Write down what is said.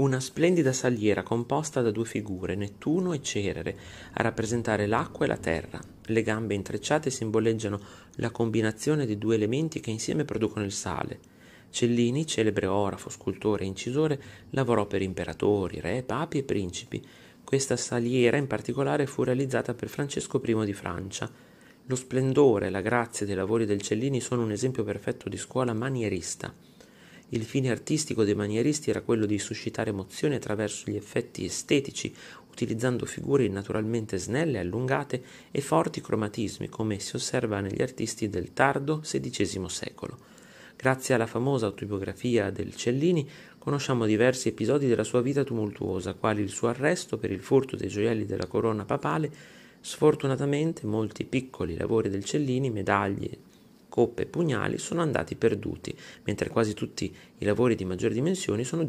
una splendida saliera composta da due figure, Nettuno e Cerere, a rappresentare l'acqua e la terra. Le gambe intrecciate simboleggiano la combinazione di due elementi che insieme producono il sale. Cellini, celebre orafo, scultore e incisore, lavorò per imperatori, re, papi e principi. Questa saliera in particolare fu realizzata per Francesco I di Francia. Lo splendore e la grazia dei lavori del Cellini sono un esempio perfetto di scuola manierista. Il fine artistico dei manieristi era quello di suscitare emozione attraverso gli effetti estetici, utilizzando figure naturalmente snelle, allungate e forti cromatismi, come si osserva negli artisti del tardo XVI secolo. Grazie alla famosa autobiografia del Cellini conosciamo diversi episodi della sua vita tumultuosa, quali il suo arresto per il furto dei gioielli della corona papale, Sfortunatamente molti piccoli lavori del Cellini, medaglie, coppe e pugnali sono andati perduti, mentre quasi tutti i lavori di maggiori dimensioni sono